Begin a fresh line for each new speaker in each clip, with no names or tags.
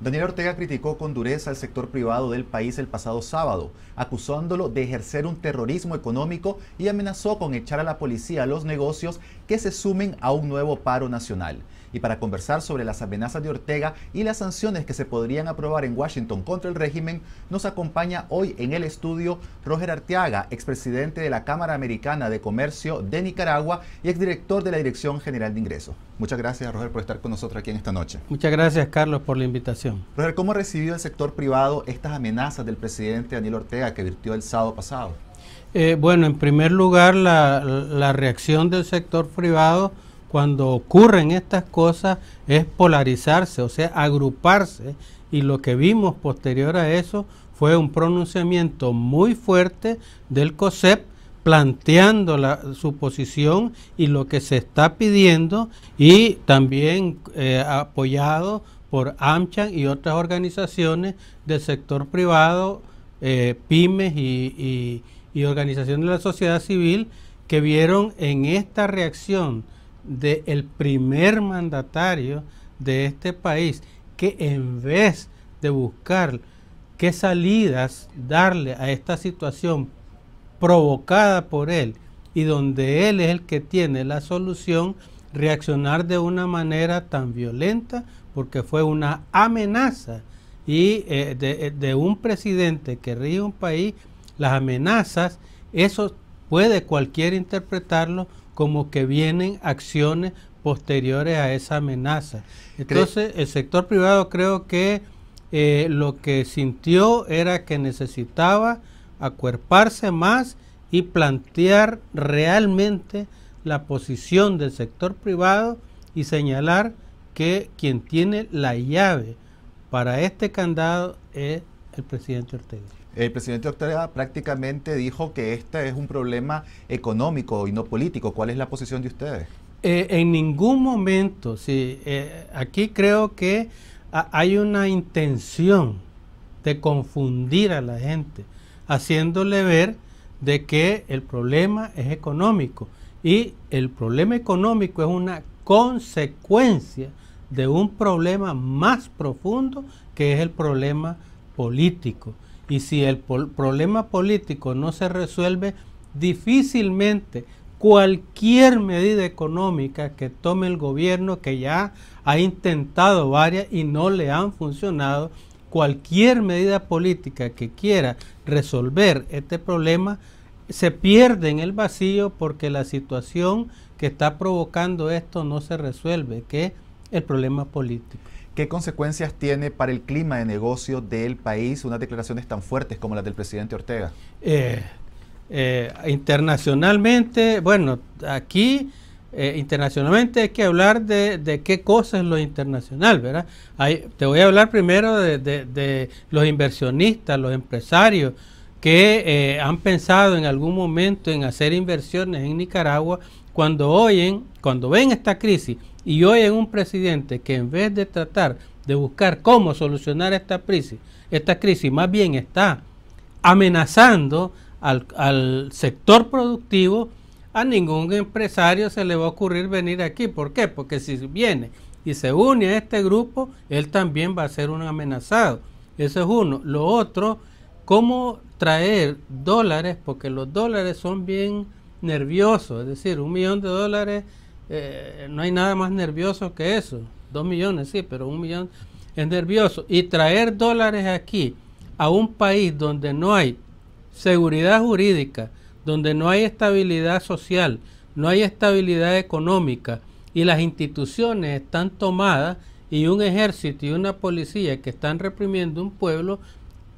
Daniel Ortega criticó con dureza al sector privado del país el pasado sábado, acusándolo de ejercer un terrorismo económico y amenazó con echar a la policía a los negocios que se sumen a un nuevo paro nacional y para conversar sobre las amenazas de Ortega y las sanciones que se podrían aprobar en Washington contra el régimen, nos acompaña hoy en el estudio Roger Arteaga, expresidente de la Cámara Americana de Comercio de Nicaragua y exdirector de la Dirección General de Ingresos. Muchas gracias, Roger, por estar con nosotros aquí en esta noche.
Muchas gracias, Carlos, por la invitación.
Roger, ¿cómo ha recibido el sector privado estas amenazas del presidente Daniel Ortega que virtió el sábado pasado?
Eh, bueno, en primer lugar, la, reacción del sector privado cuando ocurren estas cosas es polarizarse, o sea, agruparse. Y lo que vimos posterior a eso fue un pronunciamiento muy fuerte del COSEP planteando la, su posición y lo que se está pidiendo y también eh, apoyado por AmCham y otras organizaciones del sector privado, eh, pymes y, y organizaciones de la sociedad civil que vieron en esta reacción del primer mandatario de este país, que en vez de buscar qué salidas darle a esta situación provocada por él y donde él es el que tiene la solución, reaccionar de una manera tan violenta porque fue una amenaza y eh, eh, de, un presidente que rige un país, las amenazas, eso puede cualquier interpretarlo como que vienen acciones posteriores a esa amenaza. Entonces, el sector privado creo que eh, lo que sintió era que necesitaba acuerparse más y plantear realmente la posición del sector privado y señalar que quien tiene la llave para este candado es el presidente Ortega.
El presidente Ortega prácticamente dijo que este es un problema económico y no político. ¿Cuál es la posición de ustedes?
Eh, en ningún momento, sí. Eh, aquí creo que hay una intención de confundir a la gente, haciéndole ver de que el problema es económico y el problema económico es una consecuencia de un problema más profundo que es el problema político. Y si el problema político no se resuelve, difícilmente cualquier medida económica que tome el gobierno, que ya ha intentado varias y no le han funcionado, cualquier medida política que quiera resolver este problema, se pierde en el vacío porque la situación que está provocando esto no se resuelve, que es el problema político. ¿Qué consecuencias
tiene para el clima de negocio del país unas declaraciones tan fuertes como las del presidente Ortega? Eh,
eh, internacionalmente, bueno, aquí eh, internacionalmente hay que hablar de, qué cosa es lo internacional, ¿verdad? te voy a hablar primero de, los inversionistas, los empresarios que han pensado en algún momento en hacer inversiones en Nicaragua cuando oyen, cuando ven esta crisis y hoy en un presidente que en vez de tratar de buscar cómo solucionar esta crisis, esta crisis más bien está amenazando al, al sector productivo, a ningún empresario se le va a ocurrir venir aquí. ¿Por qué? Porque si viene y se une a este grupo, él también va a ser un amenazado. Eso es uno. Lo otro, cómo traer dólares, porque los dólares son bien nerviosos, es decir, un millón de dólares eh, no hay nada más nervioso que eso. Dos millones, sí, pero un millón es nervioso. Y traer dólares aquí a un país donde no hay seguridad jurídica, donde no hay estabilidad social, no hay estabilidad económica y las instituciones están tomadas y un ejército y una policía que están reprimiendo un pueblo,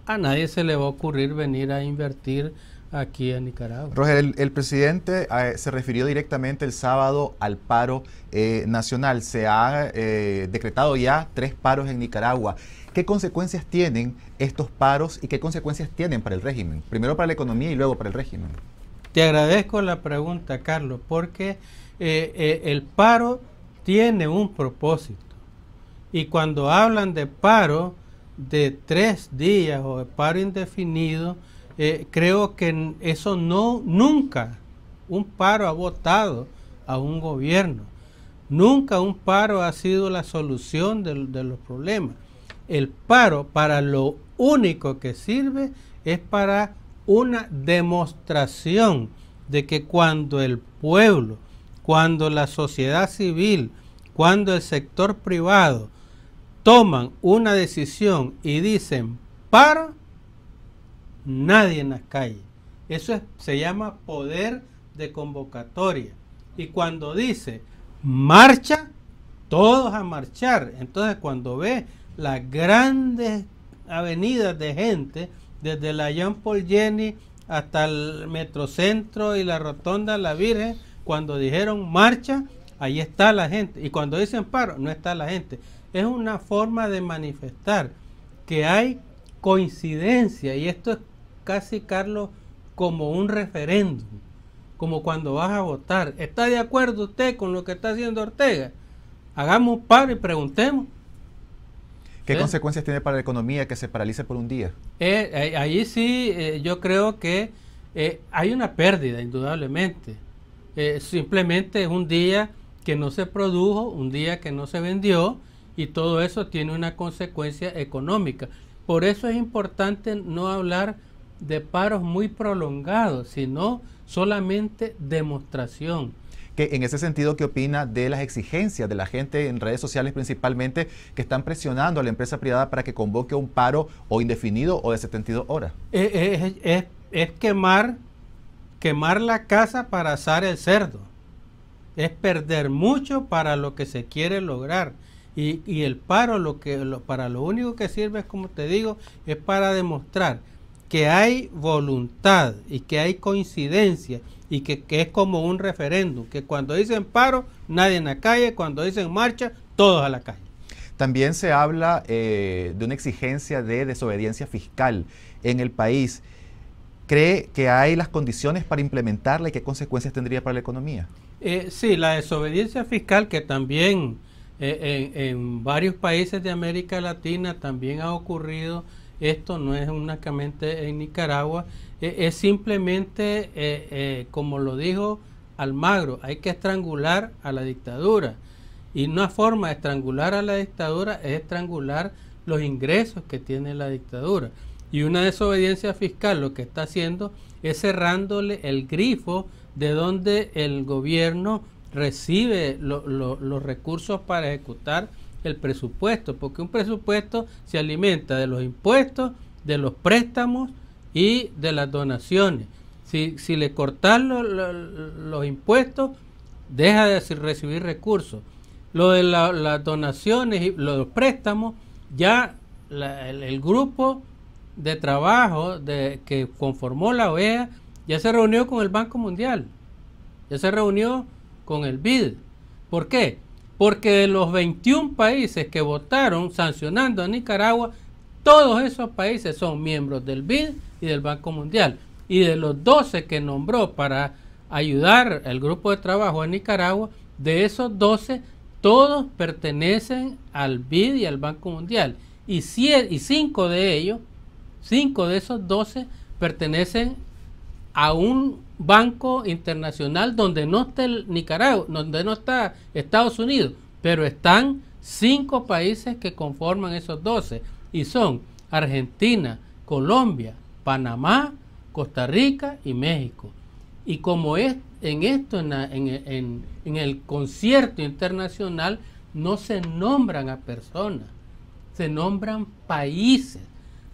a nadie se le va a ocurrir venir a invertir aquí en Nicaragua.
Roger, el, presidente eh, se refirió directamente el sábado al paro eh, nacional. Se ha eh, decretado ya tres paros en Nicaragua. ¿Qué consecuencias tienen estos paros y qué consecuencias tienen para el régimen? Primero para la economía y luego para el régimen.
Te agradezco la pregunta, Carlos, porque el paro tiene un propósito. Y cuando hablan de paro de tres días o de paro indefinido, eh, creo que eso no, nunca un paro ha votado a un gobierno. Nunca un paro ha sido la solución de los problemas. El paro para lo único que sirve es para una demostración de que cuando el pueblo, cuando la sociedad civil, cuando el sector privado toman una decisión y dicen paro, nadie en las calles. Eso se llama poder de convocatoria. Y cuando dice marcha, todos a marchar. Entonces cuando ve las grandes avenidas de gente, desde la Jean Paul Jenny hasta el Metrocentro y la Rotonda La Virgen, cuando dijeron marcha, ahí está la gente. Y cuando dicen paro, no está la gente. Es una forma de manifestar que hay coincidencia y esto es casi, Carlos, como un referéndum, como cuando vas a votar. ¿Está de acuerdo usted con lo que está haciendo Ortega? Hagamos un paro y preguntemos.
¿Qué ¿Eh? consecuencias tiene para la economía que se paralice por un día?
Eh, eh, ahí sí, yo creo que hay una pérdida, indudablemente. simplemente es un día que no se produjo, un día que no se vendió, y todo eso tiene una consecuencia económica. Por eso es importante no hablar de paros muy prolongados,
sino solamente demostración. Que en ese sentido, ¿qué opina de las exigencias de la gente en redes sociales principalmente que están presionando a la empresa privada para que convoque un paro o indefinido o de 72 horas?
Eh, eh, es, es, quemar, quemar la casa para asar el cerdo. Es perder mucho para lo que se quiere lograr. Y, el paro lo que, para lo único que sirve es, como te digo, es para demostrar que hay voluntad y que hay coincidencia y que, es como un referéndum, que cuando dicen paro, nadie
en la calle, cuando dicen marcha, todos a la calle. También se habla eh, de una exigencia de desobediencia fiscal en el país. ¿Cree que hay las condiciones para implementarla y qué consecuencias tendría para la economía?
Eh, sí, la desobediencia fiscal que también eh, en varios países de América Latina también ha ocurrido esto no es únicamente en Nicaragua, e-, es simplemente, eh, eh, como lo dijo Almagro, hay que estrangular a la dictadura. Y una forma de estrangular a la dictadura es estrangular los ingresos que tiene la dictadura. Y una desobediencia fiscal lo que está haciendo es cerrándole el grifo de donde el gobierno recibe los recursos para ejecutar el presupuesto, porque un presupuesto se alimenta de los impuestos, de los préstamos y de las donaciones. Si, si le cortan los impuestos, deja de recibir recursos. Lo de las donaciones y los préstamos, ya el, grupo de trabajo de, que conformó la OEA ya se reunió con el Banco Mundial, ya se reunió con el BID. ¿Por qué? Porque de los 21 países que votaron sancionando a Nicaragua, todos esos países son miembros del BID y del Banco Mundial. Y de los 12 que nombró para ayudar el grupo de trabajo a Nicaragua, de esos 12, todos pertenecen al BID y al Banco Mundial. Y, 5 de ellos, 5 de esos 12 pertenecen a un banco internacional donde no está el Nicaragua, donde no está Estados Unidos, pero están cinco países que conforman esos 12 y son Argentina, Colombia, Panamá, Costa Rica y México. Y como es en esto, en, el concierto internacional, no se nombran a personas, se nombran países.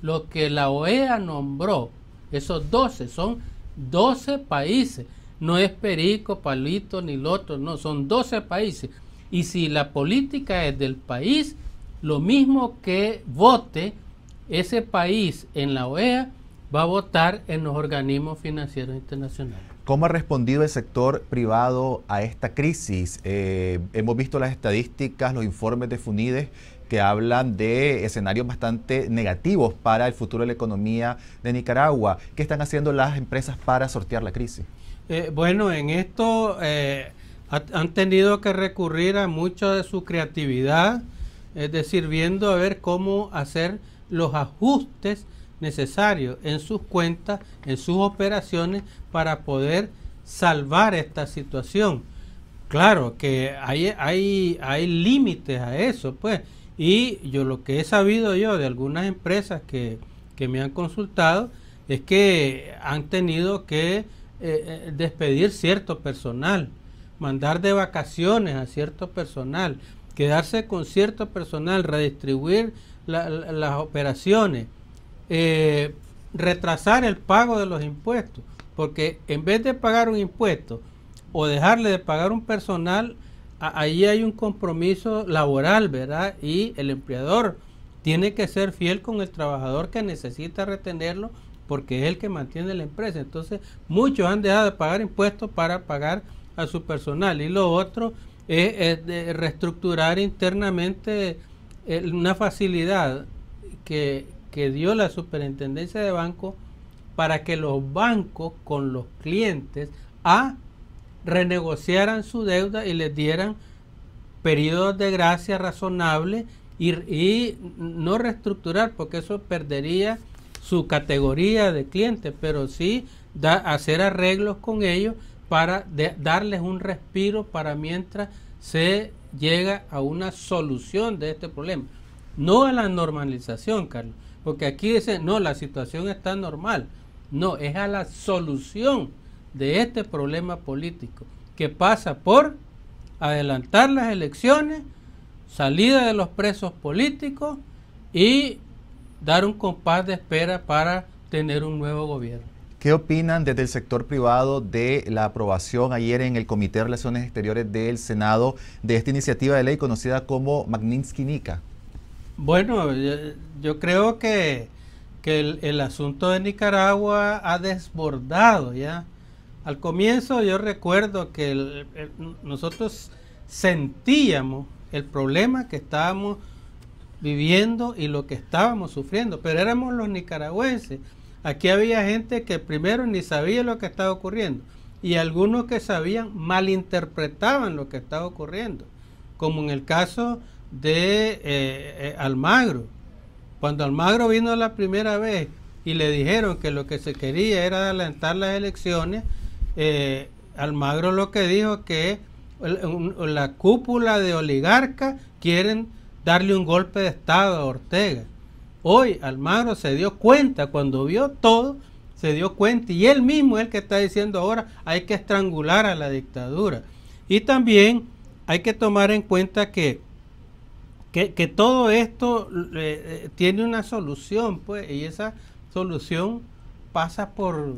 Lo que la OEA nombró, esos 12 son 12 países. No es Perico, Palito ni el otro, no, son 12 países. Y si la política es del país, lo mismo que vote ese país en la OEA, va a votar en los organismos financieros internacionales.
¿Cómo ha respondido el sector privado a esta crisis? Eh, hemos visto las estadísticas, los informes de FUNIDES que hablan de escenarios bastante negativos para el futuro de la economía de Nicaragua. ¿Qué están haciendo las empresas para sortear la crisis?
Eh, bueno, en esto eh, han tenido que recurrir a mucha de su creatividad, es decir, viendo a ver cómo hacer los ajustes necesarios en sus cuentas, en sus operaciones, para poder salvar esta situación. Claro que hay, hay, hay límites a eso, pues y yo lo que he sabido yo de algunas empresas que, me han consultado es que han tenido que eh, eh, despedir cierto personal, mandar de vacaciones a cierto personal, quedarse con cierto personal, redistribuir las operaciones, eh, retrasar el pago de los impuestos, porque en vez de pagar un impuesto o dejarle de pagar un personal, ahí hay un compromiso laboral, ¿verdad? Y el empleador tiene que ser fiel con el trabajador que necesita retenerlo porque es el que mantiene la empresa. Entonces, muchos han dejado de pagar impuestos para pagar a su personal. Y lo otro es, reestructurar internamente eh, una facilidad que, que dio la superintendencia de banco para que los bancos con los clientes a renegociaran su deuda y les dieran periodos de gracia razonables y, no reestructurar porque eso perdería su categoría de cliente, pero sí hacer arreglos con ellos para darles un respiro para mientras se llega a una solución de este problema. No a la normalización, Carlos, porque aquí dicen, no, la situación está normal. No, es a la solución de este problema político, que pasa por adelantar las elecciones, salida de los presos políticos y dar un compás de espera para tener un nuevo gobierno.
¿Qué opinan desde el sector privado de la aprobación ayer en el Comité de Relaciones Exteriores del Senado de esta iniciativa de ley conocida como Magnitsky-Nica?
Bueno, yo, creo que, el asunto de Nicaragua ha desbordado ya al comienzo yo recuerdo que nosotros sentíamos el problema que estábamos viviendo y lo que estábamos sufriendo, pero éramos los nicaragüenses. Aquí había gente que primero ni sabía lo que estaba ocurriendo y algunos que sabían malinterpretaban lo que estaba ocurriendo, como en el caso de eh, eh, Almagro. Cuando Almagro vino la primera vez y le dijeron que lo que se quería era adelantar las elecciones, eh, Almagro lo que dijo que la cúpula de oligarcas quieren darle un golpe de Estado a Ortega. Hoy Almagro se dio cuenta, cuando vio todo, se dio cuenta y él mismo es el que está diciendo ahora hay que estrangular a la dictadura. Y también hay que tomar en cuenta que, que, todo esto eh, eh, tiene una solución, pues, y esa solución pasa por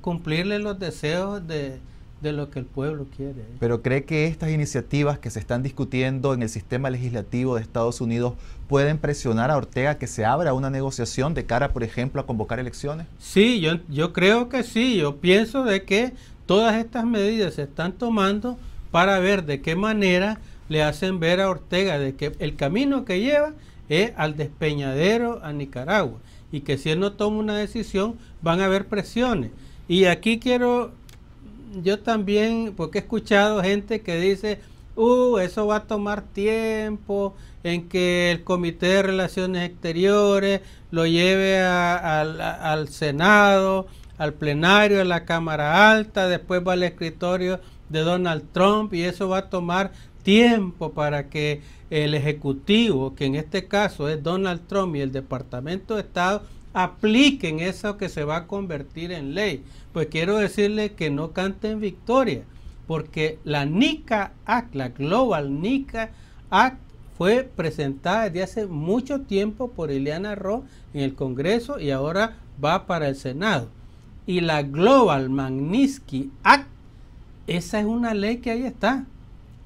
cumplirle los deseos de, lo que el pueblo quiere.
Pero cree que estas iniciativas que se están discutiendo en el sistema legislativo de Estados Unidos pueden presionar a Ortega que se abra una negociación de cara, por ejemplo, a convocar elecciones?
Sí, yo, yo creo que sí. Yo pienso de que todas estas medidas se están tomando para ver de qué manera le hacen ver a Ortega de que el camino que lleva es al despeñadero a Nicaragua y que si él no toma una decisión van a haber presiones. Y aquí quiero, yo también, porque he escuchado gente que dice, uh, eso va a tomar tiempo en que el Comité de Relaciones Exteriores lo lleve al Senado, al plenario, a la Cámara Alta, después va al escritorio de Donald Trump y eso va a tomar tiempo para que el Ejecutivo, que en este caso es Donald Trump y el Departamento de Estado, apliquen eso que se va a convertir en ley. Pues quiero decirle que no canten victoria, porque la NICA Act, la Global NICA Act, fue presentada desde hace mucho tiempo por Ileana Ross en el Congreso y ahora va para el Senado. Y la Global Magnitsky Act, esa es una ley que ahí está.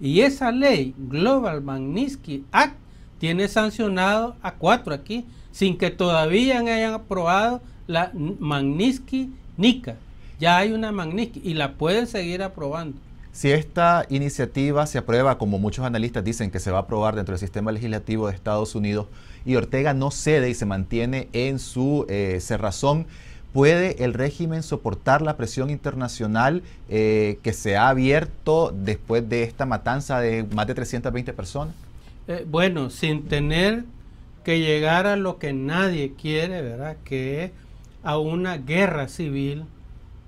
Y esa ley, Global Magnitsky Act, tiene sancionado a cuatro aquí sin que todavía hayan aprobado la Magnitsky-Nica. Ya hay una Magnitsky y la pueden seguir aprobando.
Si esta iniciativa se aprueba, como muchos analistas dicen que se va a aprobar dentro del sistema legislativo de Estados Unidos, y Ortega no cede y se mantiene en su eh, cerrazón, ¿Puede el régimen soportar la presión internacional eh, que se ha abierto después de esta matanza de más de 320 personas?
Eh, bueno, sin tener que llegara lo que nadie quiere, ¿verdad? Que es a una guerra civil,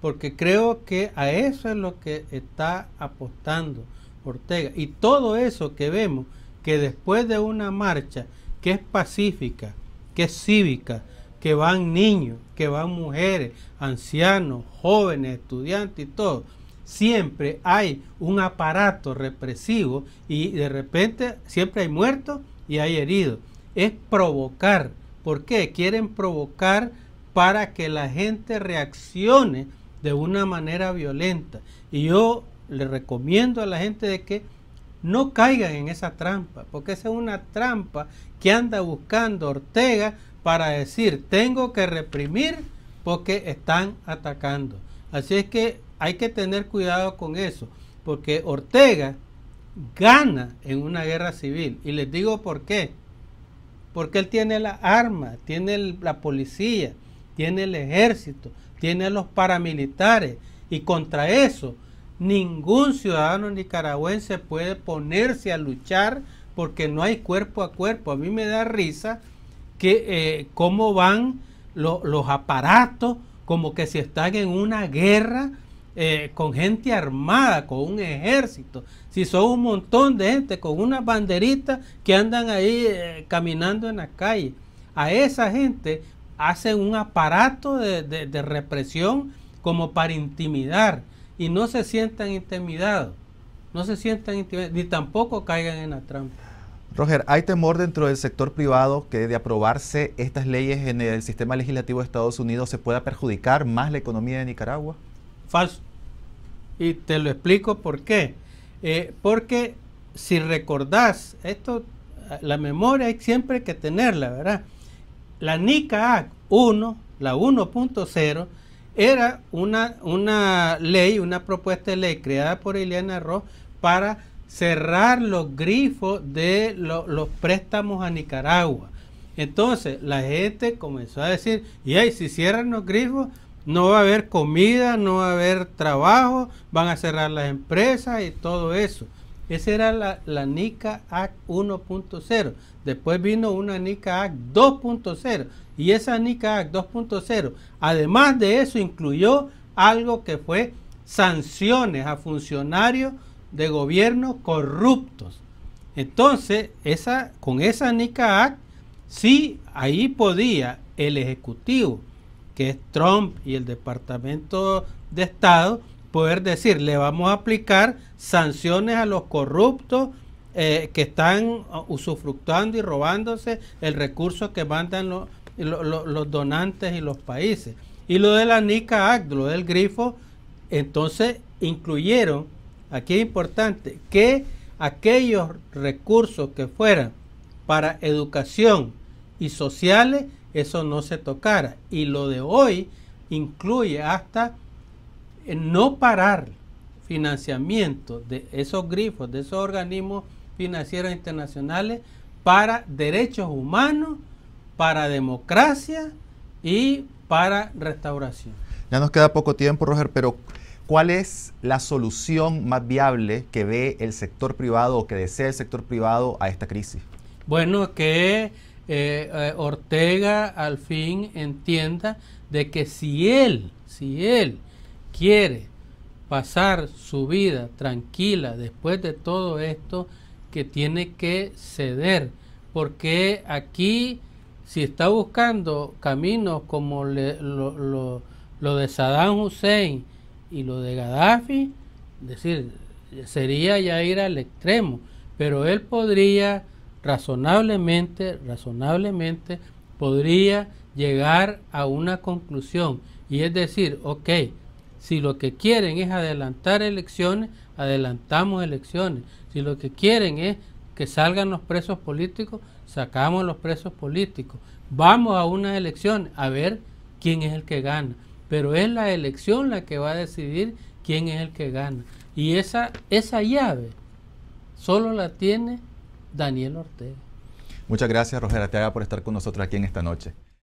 porque creo que a eso es lo que está apostando Ortega. Y todo eso que vemos, que después de una marcha que es pacífica, que es cívica, que van niños, que van mujeres, ancianos, jóvenes, estudiantes y todo, siempre hay un aparato represivo y de repente siempre hay muertos y hay heridos es provocar. ¿Por qué? Quieren provocar para que la gente reaccione de una manera violenta. Y yo le recomiendo a la gente de que no caigan en esa trampa, porque esa es una trampa que anda buscando Ortega para decir, tengo que reprimir porque están atacando. Así es que hay que tener cuidado con eso, porque Ortega gana en una guerra civil. Y les digo por qué. Porque él tiene la arma, tiene la policía, tiene el ejército, tiene los paramilitares. Y contra eso, ningún ciudadano nicaragüense puede ponerse a luchar porque no hay cuerpo a cuerpo. A mí me da risa que eh, cómo van los aparatos, como que si están en una guerra eh, con gente armada, con un ejército, si son un montón de gente con una banderita que andan ahí eh, caminando en la calle. A esa gente hacen un aparato de, de represión como para intimidar y no se sientan intimidados, no se sientan intimidados, ni tampoco caigan en la trampa.
Roger, ¿hay temor dentro del sector privado que de aprobarse estas leyes en el sistema legislativo de Estados Unidos se pueda perjudicar más la economía de Nicaragua? Falso. Y te lo explico por qué. Eh, porque
si recordás, esto, la memoria hay siempre que tenerla, ¿verdad? La NICA 1, la 1.0, era una, una ley, una propuesta de ley creada por Eliana Ross para cerrar los grifos de los préstamos a Nicaragua. Entonces la gente comenzó a decir, y ahí si cierran los grifos, no va a haber comida, no va a haber trabajo, van a cerrar las empresas y todo eso. Esa era la, NICA Act 1.0. Después vino una NICA Act 2.0. Y esa NICA Act 2.0, además de eso, incluyó algo que fue sanciones a funcionarios de gobierno corruptos. Entonces, esa, con esa NICA Act, sí, ahí podía el Ejecutivo que es Trump y el Departamento de Estado, poder decir, le vamos a aplicar sanciones a los corruptos eh, que están uh, usufructuando y robándose el recurso que mandan los, los donantes y los países. Y lo de la NICA Act, lo del grifo, entonces incluyeron, aquí es importante, que aquellos recursos que fueran para educación y sociales eso no se tocara. Y lo de hoy incluye hasta eh, no parar financiamiento de esos grifos, de esos organismos financieros internacionales para derechos humanos, para democracia y para restauración.
Ya nos queda poco tiempo, Roger, pero ¿cuál es la solución más viable que ve el sector privado o que desea el sector privado a esta crisis?
Bueno, que eh, eh, Ortega al fin entienda de que si él, si él quiere pasar su vida tranquila después de todo esto, que tiene que ceder, porque aquí si está buscando caminos como lo, de Saddam Hussein y lo de Gaddafi, decir, sería ya ir al extremo, pero él podría razonablemente, razonablemente podría llegar a una conclusión. Y es decir, ok, si lo que quieren es adelantar elecciones, adelantamos elecciones. Si lo que quieren es que salgan los presos políticos, sacamos los presos políticos. Vamos a una elección a ver quién es el que gana. Pero es la elección la que va a decidir quién es el que gana. Y esa, esa llave solo la tiene Daniel Ortega.
Muchas gracias, Roger Arteaga, por estar con nosotros aquí en esta noche.